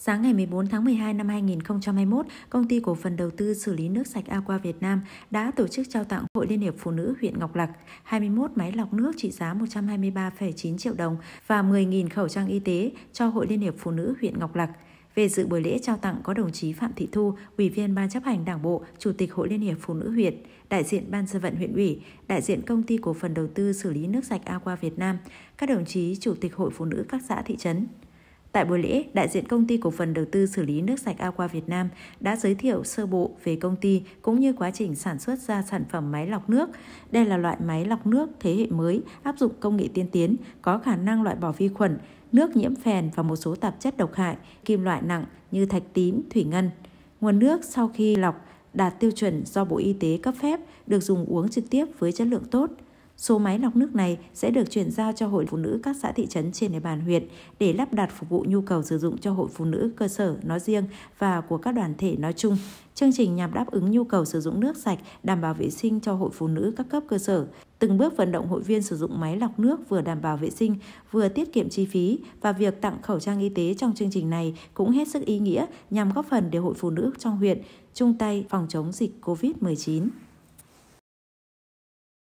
Sáng ngày 14 tháng 12 năm 2021, Công ty Cổ phần Đầu tư Xử lý Nước Sạch Aqua Việt Nam đã tổ chức trao tặng Hội Liên hiệp Phụ nữ huyện Ngọc Lặc 21 máy lọc nước trị giá 123,9 triệu đồng và 10.000 khẩu trang y tế cho Hội Liên hiệp Phụ nữ huyện Ngọc Lặc. Về dự buổi lễ trao tặng có đồng chí Phạm Thị Thu, Ủy viên Ban chấp hành Đảng bộ, Chủ tịch Hội Liên hiệp Phụ nữ huyện, đại diện Ban dân vận huyện ủy, đại diện Công ty Cổ phần Đầu tư Xử lý Nước sạch Aqua Việt Nam, các đồng chí Chủ tịch Hội Phụ nữ các xã thị trấn. Tại buổi lễ, đại diện công ty cổ phần đầu tư xử lý nước sạch Aqua Việt Nam đã giới thiệu sơ bộ về công ty cũng như quá trình sản xuất ra sản phẩm máy lọc nước. Đây là loại máy lọc nước thế hệ mới áp dụng công nghệ tiên tiến, có khả năng loại bỏ vi khuẩn, nước nhiễm phèn và một số tạp chất độc hại, kim loại nặng như thạch tím, thủy ngân. Nguồn nước sau khi lọc đạt tiêu chuẩn do Bộ Y tế cấp phép được dùng uống trực tiếp với chất lượng tốt – Số máy lọc nước này sẽ được chuyển giao cho Hội Phụ nữ các xã thị trấn trên địa bàn huyện để lắp đặt phục vụ nhu cầu sử dụng cho Hội Phụ nữ cơ sở nói riêng và của các đoàn thể nói chung. Chương trình nhằm đáp ứng nhu cầu sử dụng nước sạch, đảm bảo vệ sinh cho Hội Phụ nữ các cấp cơ sở, từng bước vận động hội viên sử dụng máy lọc nước vừa đảm bảo vệ sinh, vừa tiết kiệm chi phí và việc tặng khẩu trang y tế trong chương trình này cũng hết sức ý nghĩa nhằm góp phần để hội phụ nữ trong huyện chung tay phòng chống dịch COVID-19.